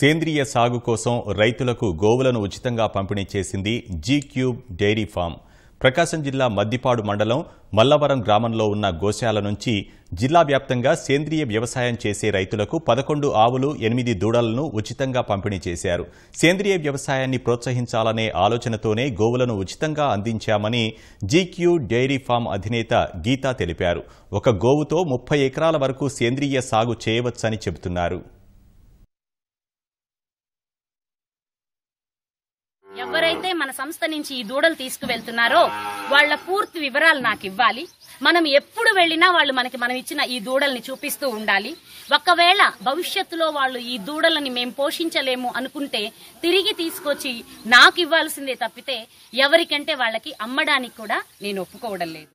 సేంద్రియ సాగు కోసం రైతులకు గోవులను ఉచితంగా పంపిణీ చేసింది జీక్యూబ్ డైరీ ఫామ్ ప్రకాశం జిల్లా మద్దిపాడు మండలం మల్లవరం గ్రామంలో ఉన్న గోశాల నుంచి జిల్లా వ్యాప్తంగా సేంద్రియ వ్యవసాయం చేసే రైతులకు పదకొండు ఆవులు ఎనిమిది దూడలను ఉచితంగా పంపిణీ చేశారు సేంద్రియ వ్యవసాయాన్ని ప్రోత్సహించాలనే ఆలోచనతోనే గోవులను ఉచితంగా అందించామని జీక్యూ డైరీ ఫామ్ అధినేత గీత తెలిపారు ఒక గోవుతో ముప్పై ఎకరాల వరకు సేంద్రియ సాగు చేయవచ్చని చెబుతున్నారు ఎవరైతే మన సంస్థ నుంచి ఈ దూడలు తీసుకువెళ్తున్నారో వాళ్ళ పూర్తి వివరాలు నాకు ఇవ్వాలి మనం ఎప్పుడు వెళ్ళినా వాళ్ళు మనకి మనం ఇచ్చిన ఈ దూడల్ని చూపిస్తూ ఉండాలి ఒకవేళ భవిష్యత్తులో వాళ్ళు ఈ దూడలని మేము పోషించలేము అనుకుంటే తిరిగి తీసుకొచ్చి నాకు ఇవ్వాల్సిందే తప్పితే ఎవరికంటే వాళ్ళకి అమ్మడానికి కూడా నేను ఒప్పుకోవడం లేదు